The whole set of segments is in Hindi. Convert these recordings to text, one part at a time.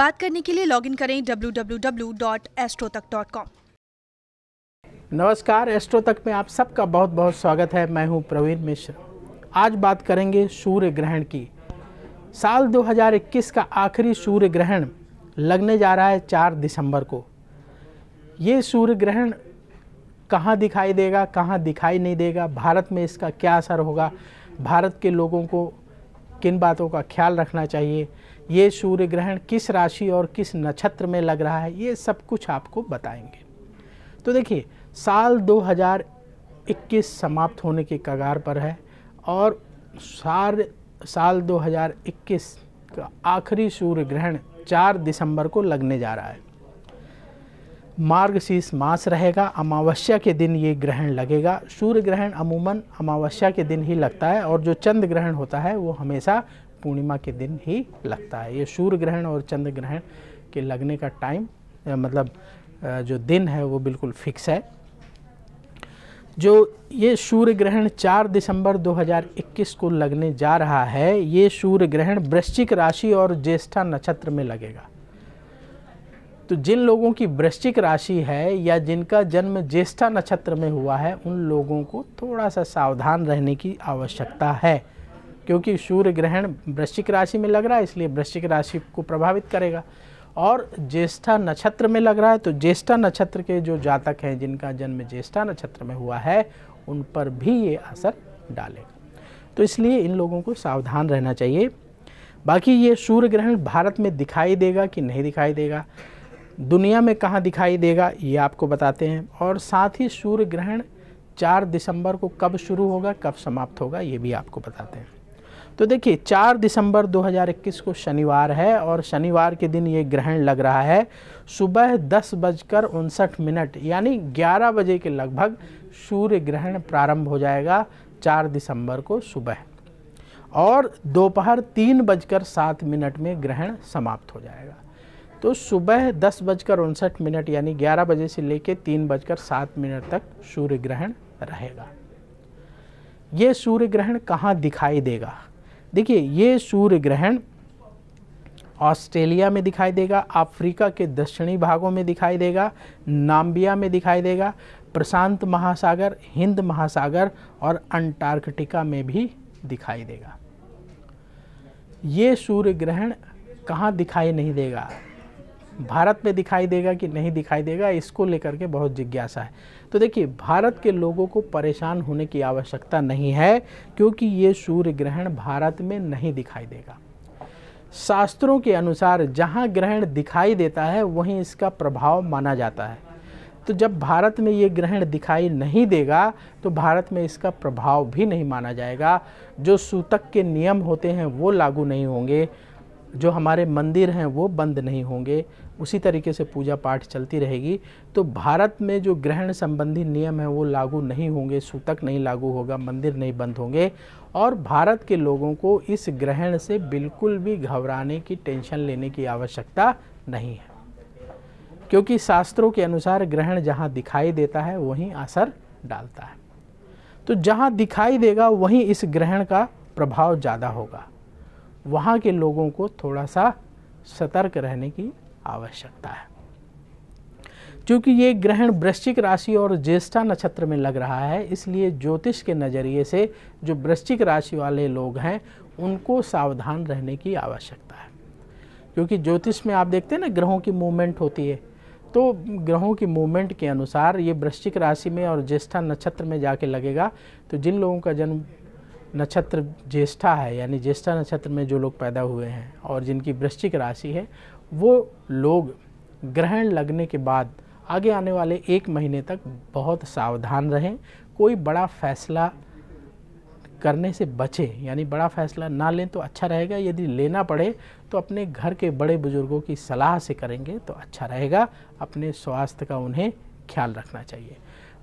बात करने के लिए लॉगिन करें www.astrotak.com नमस्कार एस्ट्रो तक में आप सबका बहुत बहुत स्वागत है मैं हूं प्रवीण मिश्र आज बात करेंगे सूर्य ग्रहण की साल 2021 का आखिरी सूर्य ग्रहण लगने जा रहा है 4 दिसंबर को ये सूर्य ग्रहण कहाँ दिखाई देगा कहाँ दिखाई नहीं देगा भारत में इसका क्या असर होगा भारत के लोगों को किन बातों का ख्याल रखना चाहिए ये सूर्य ग्रहण किस राशि और किस नक्षत्र में लग रहा है ये सब कुछ आपको बताएंगे तो देखिए साल 2021 समाप्त होने के कगार पर है और सार साल 2021 का आखिरी सूर्य ग्रहण 4 दिसंबर को लगने जा रहा है मार्गशीर्ष मास रहेगा अमावस्या के दिन ये ग्रहण लगेगा सूर्य ग्रहण अमूमन अमावस्या के दिन ही लगता है और जो चंद्र ग्रहण होता है वो हमेशा पूर्णिमा के दिन ही लगता है ये सूर्य ग्रहण और चंद्र ग्रहण के लगने का टाइम मतलब जो दिन है वो बिल्कुल फिक्स है जो ये सूर्य ग्रहण 4 दिसंबर 2021 को लगने जा रहा है ये सूर्य ग्रहण वृश्चिक राशि और ज्येष्ठा नक्षत्र में लगेगा तो जिन लोगों की वृश्चिक राशि है या जिनका जन्म ज्येष्ठा नक्षत्र में हुआ है उन लोगों को थोड़ा सा सावधान रहने की आवश्यकता है क्योंकि सूर्य ग्रहण वृश्चिक राशि में लग रहा है इसलिए वृश्चिक राशि को प्रभावित करेगा और ज्येष्ठा नक्षत्र में लग रहा है तो ज्येष्ठा नक्षत्र के जो जातक हैं जिनका जन्म ज्येष्ठा नक्षत्र में हुआ है उन पर भी ये असर डालेगा तो इसलिए इन लोगों को सावधान रहना चाहिए बाकी ये सूर्य ग्रहण भारत में दिखाई देगा कि नहीं दिखाई देगा दुनिया में कहाँ दिखाई देगा ये आपको बताते हैं और साथ ही सूर्य ग्रहण चार दिसंबर को कब शुरू होगा कब समाप्त होगा ये भी आपको बताते हैं तो देखिए 4 दिसंबर 2021 को शनिवार है और शनिवार के दिन ये ग्रहण लग रहा है सुबह दस बजकर उनसठ मिनट यानी 11 बजे के लगभग सूर्य ग्रहण प्रारंभ हो जाएगा 4 दिसंबर को सुबह और दोपहर तीन बजकर सात मिनट में ग्रहण समाप्त हो जाएगा तो सुबह दस बजकर उनसठ मिनट यानी ग्यारह बजे से लेकर तीन बजकर सात मिनट तक सूर्य ग्रहण रहेगा ये सूर्य ग्रहण कहाँ दिखाई देगा देखिए ये सूर्य ग्रहण ऑस्ट्रेलिया में दिखाई देगा अफ्रीका के दक्षिणी भागों में दिखाई देगा नाम्बिया में दिखाई देगा प्रशांत महासागर हिंद महासागर और अंटार्कटिका में भी दिखाई देगा ये सूर्य ग्रहण कहाँ दिखाई नहीं देगा भारत में दिखाई देगा कि नहीं दिखाई देगा इसको लेकर के बहुत जिज्ञासा है तो देखिए भारत के लोगों को परेशान होने की आवश्यकता नहीं है क्योंकि ये सूर्य ग्रहण भारत में नहीं दिखाई देगा शास्त्रों के अनुसार जहाँ ग्रहण दिखाई देता है वहीं इसका प्रभाव माना जाता है तो जब भारत में ये ग्रहण दिखाई नहीं देगा तो भारत में इसका प्रभाव भी नहीं माना जाएगा जो सूतक के नियम होते हैं वो लागू नहीं होंगे जो हमारे मंदिर हैं वो बंद नहीं होंगे उसी तरीके से पूजा पाठ चलती रहेगी तो भारत में जो ग्रहण संबंधी नियम है वो लागू नहीं होंगे सूतक नहीं लागू होगा मंदिर नहीं बंद होंगे और भारत के लोगों को इस ग्रहण से बिल्कुल भी घबराने की टेंशन लेने की आवश्यकता नहीं है क्योंकि शास्त्रों के अनुसार ग्रहण जहाँ दिखाई देता है वहीं असर डालता है तो जहाँ दिखाई देगा वहीं इस ग्रहण का प्रभाव ज़्यादा होगा वहाँ के लोगों को थोड़ा सा सतर्क रहने की आवश्यकता है क्योंकि ये ग्रहण वृश्चिक राशि और ज्येष्ठा नक्षत्र में लग रहा है इसलिए ज्योतिष के नज़रिए से जो वृश्चिक राशि वाले लोग हैं उनको सावधान रहने की आवश्यकता है क्योंकि ज्योतिष में आप देखते हैं ना ग्रहों की मूवमेंट होती है तो ग्रहों की मूवमेंट के अनुसार ये वृश्चिक राशि में और ज्येष्ठा नक्षत्र में जाके लगेगा तो जिन लोगों का जन्म नक्षत्र ज्येष्ठा है यानी ज्येष्ठा नक्षत्र में जो लोग पैदा हुए हैं और जिनकी वृश्चिक राशि है वो लोग ग्रहण लगने के बाद आगे आने वाले एक महीने तक बहुत सावधान रहें कोई बड़ा फैसला करने से बचें यानी बड़ा फैसला ना लें तो अच्छा रहेगा यदि लेना पड़े तो अपने घर के बड़े बुजुर्गों की सलाह से करेंगे तो अच्छा रहेगा अपने स्वास्थ्य का उन्हें ख्याल रखना चाहिए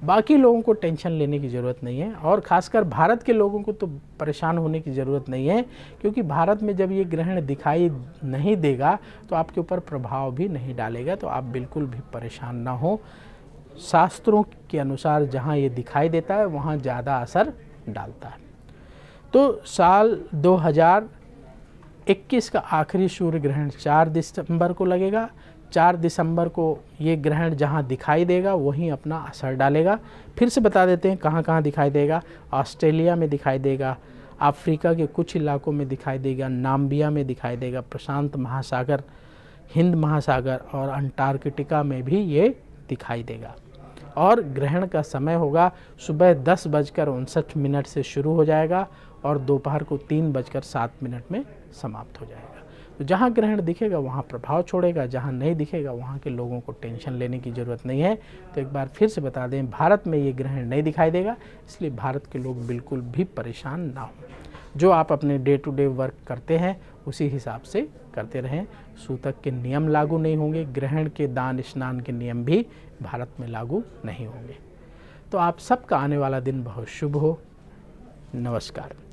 बाकी लोगों को टेंशन लेने की ज़रूरत नहीं है और ख़ासकर भारत के लोगों को तो परेशान होने की ज़रूरत नहीं है क्योंकि भारत में जब ये ग्रहण दिखाई नहीं देगा तो आपके ऊपर प्रभाव भी नहीं डालेगा तो आप बिल्कुल भी परेशान ना हो शास्त्रों के अनुसार जहाँ ये दिखाई देता है वहाँ ज़्यादा असर डालता है तो साल 2021 का आखिरी सूर्य ग्रहण 4 दिसंबर को लगेगा चार दिसंबर को ये ग्रहण जहाँ दिखाई देगा वहीं अपना असर डालेगा फिर से बता देते हैं कहाँ कहाँ दिखाई देगा ऑस्ट्रेलिया में दिखाई देगा अफ्रीका के कुछ इलाकों में दिखाई देगा नाम्बिया में दिखाई देगा प्रशांत महासागर हिंद महासागर और अंटार्कटिका में भी ये दिखाई देगा और ग्रहण का समय होगा सुबह दस बजकर उनसठ मिनट से शुरू हो जाएगा और दोपहर को तीन बजकर सात मिनट में समाप्त हो जाएगा तो जहाँ ग्रहण दिखेगा वहाँ प्रभाव छोड़ेगा जहाँ नहीं दिखेगा वहाँ के लोगों को टेंशन लेने की ज़रूरत नहीं है तो एक बार फिर से बता दें भारत में ये ग्रहण नहीं दिखाई देगा इसलिए भारत के लोग बिल्कुल भी परेशान ना हों जो आप अपने डे टू डे वर्क करते हैं उसी हिसाब से करते रहें सूतक के नियम लागू नहीं होंगे ग्रहण के दान स्नान के नियम भी भारत में लागू नहीं होंगे तो आप सबका आने वाला दिन बहुत शुभ हो नमस्कार